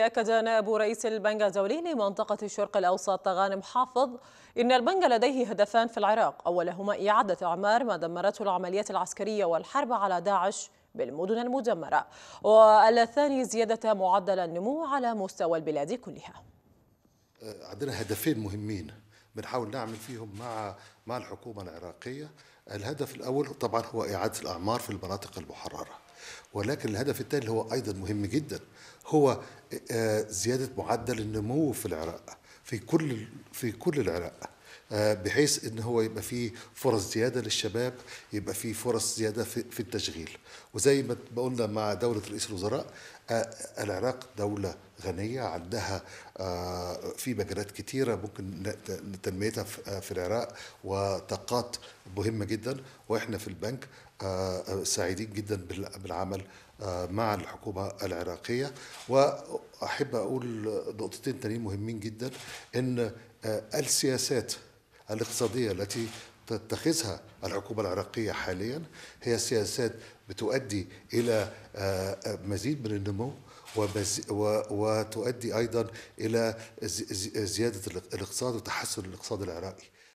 أكد نائب رئيس البنك الدولي لمنطقة الشرق الأوسط غانم حافظ إن البنك لديه هدفان في العراق أولهما إعادة إعمار ما دمرته العمليات العسكرية والحرب على داعش بالمدن المدمرة والثاني زيادة معدل النمو على مستوى البلاد كلها عندنا هدفين مهمين بنحاول نعمل فيهم مع مع الحكومة العراقية الهدف الأول طبعا هو إعادة الأعمار في المناطق المحررة ولكن الهدف الثاني هو ايضا مهم جدا هو آه، زياده معدل النمو في العراق في كل في كل العراق آه، بحيث ان هو يبقى فيه فرص زياده للشباب يبقى فيه فرص زياده في التشغيل وزي ما قلنا مع دوله رئيس الوزراء آه، العراق دوله غنيه عندها آه، في مجالات كثيره ممكن تنميتها في العراق وطاقات مهمه جدا واحنا في البنك سعيدين جدا بالعمل مع الحكومة العراقية وأحب أقول نقطتين تانيين مهمين جدا إن آه، السياسات الاقتصادية التي تتخذها الحكومة العراقية حاليا هي سياسات بتؤدي إلى آه، آه، مزيد من النمو وتؤدي أيضا إلى زيادة الاقتصاد وتحسن الاقتصاد العراقي